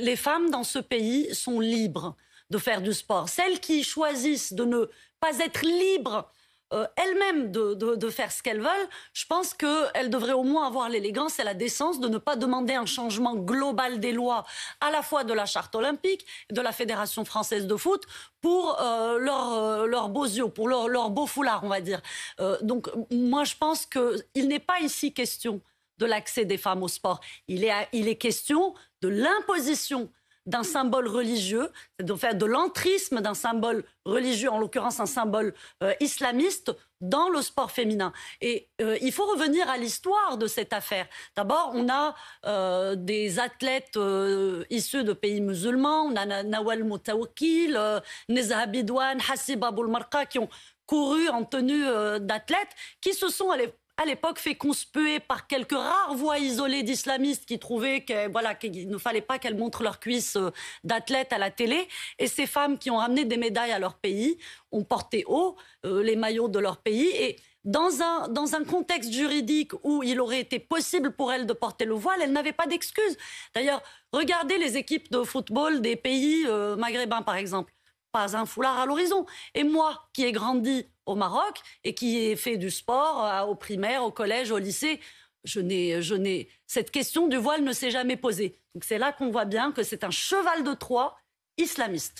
les femmes dans ce pays sont libres de faire du sport. Celles qui choisissent de ne pas être libres euh, elles-mêmes de, faire ce qu'elles veulent, je pense qu'elles devraient au moins avoir l'élégance et la décence de ne pas demander un changement global des lois, à la fois de la charte olympique, de la Fédération française de foot, pour euh, euh, leurs beaux yeux, pour leurs beaux foulards, on va dire. donc moi, je pense qu'il n'est pas ici question de l'accès des femmes au sport. Il est, question de l'imposition d'un symbole religieux, de faire de l'entrisme d'un symbole religieux, en l'occurrence un symbole euh, islamiste, dans le sport féminin. Et euh, il faut revenir à l'histoire de cette affaire. D'abord, on a euh, des athlètes issus de pays musulmans, on a Nawal Moutawakil, Nezha Bidouane, Hassib Aboul qui ont couru en tenue d'athlète, qui se sont allés à l'époque fait conspuer par quelques rares voix isolées d'islamistes qui trouvaient qu'il voilà, ne fallait pas qu'elles montrent leurs cuisses euh, d'athlètes à la télé. Et ces femmes qui ont ramené des médailles à leur pays ont porté haut euh, les maillots de leur pays. Et dans un, dans un contexte juridique où il aurait été possible pour elles de porter le voile, elles n'avaient pas d'excuses. D'ailleurs, regardez les équipes de football des pays euh, maghrébins, par exemple pas un foulard à l'horizon. Et moi, qui ai grandi au Maroc et qui ai fait du sport euh, au primaire, au collège, au lycée, je n'ai, je n'ai, cette question du voile ne s'est jamais posée. Donc c'est là qu'on voit bien que c'est un cheval de Troie islamiste.